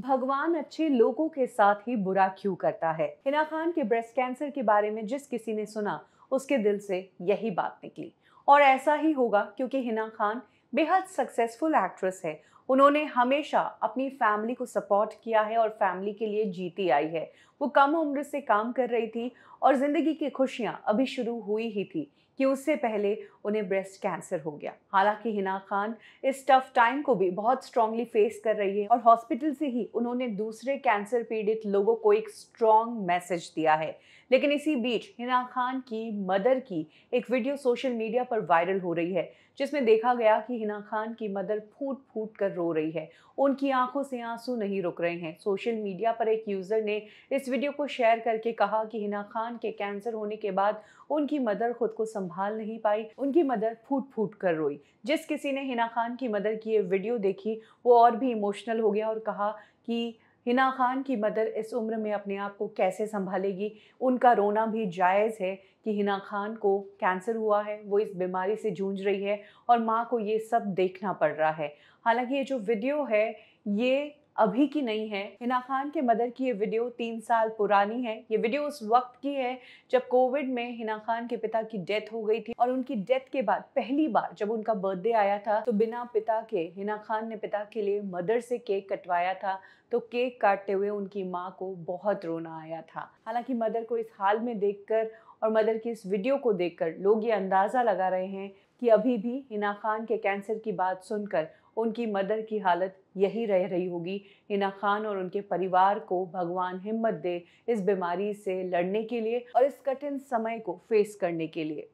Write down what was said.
भगवान अच्छे लोगों के साथ ही बुरा क्यों करता है हिना खान के ब्रेस्ट कैंसर के बारे में जिस किसी ने सुना उसके दिल से यही बात निकली और ऐसा ही होगा क्योंकि हिना खान बेहद सक्सेसफुल एक्ट्रेस है उन्होंने हमेशा अपनी फैमिली को सपोर्ट किया है और फैमिली के लिए जीती आई है वो कम उम्र से काम कर रही थी और ज़िंदगी की खुशियाँ अभी शुरू हुई ही थी कि उससे पहले उन्हें ब्रेस्ट कैंसर हो गया हालांकि हिना खान इस टफ टाइम को भी बहुत स्ट्रांगली फेस कर रही है और हॉस्पिटल से ही उन्होंने दूसरे कैंसर पीड़ित लोगों को एक स्ट्रांग मैसेज दिया है लेकिन इसी बीच हिना खान की मदर की एक वीडियो सोशल मीडिया पर वायरल हो रही है जिसमें देखा गया कि हिना खान की मदर फूट फूट कर सुनकर रो रही है उनकी आंखों से आंसू नहीं रुक रहे हैं सोशल मीडिया पर एक यूज़र ने इस वीडियो को शेयर करके कहा कि हिना खान के कैंसर होने के बाद उनकी मदर खुद को संभाल नहीं पाई उनकी मदर फूट फूट कर रोई जिस किसी ने हिना खान की मदर की ये वीडियो देखी वो और भी इमोशनल हो गया और कहा कि हिना खान की मदर इस उम्र में अपने आप को कैसे संभालेगी उनका रोना भी जायज़ है कि हिना खान को कैंसर हुआ है वो इस बीमारी से जूझ रही है और माँ को ये सब देखना पड़ रहा है हालांकि ये जो वीडियो है ये अभी की नहीं है हिना खान के मदर की ये वीडियो तीन साल पुरानी है ये वीडियो उस वक्त की है जब कोविड में हिना खान के पिता की डेथ हो गई थी और उनकी डेथ के बाद पहली बार जब उनका बर्थडे आया था तो बिना पिता के हिना खान ने पिता के लिए मदर से केक कटवाया था तो केक काटते हुए उनकी माँ को बहुत रोना आया था हालांकि मदर को इस हाल में देखकर और मदर की इस वीडियो को देखकर लोग ये अंदाज़ा लगा रहे हैं कि अभी भी हिना खान के कैंसर की बात सुनकर उनकी मदर की हालत यही रह रही होगी हिना खान और उनके परिवार को भगवान हिम्मत दे इस बीमारी से लड़ने के लिए और इस कठिन समय को फेस करने के लिए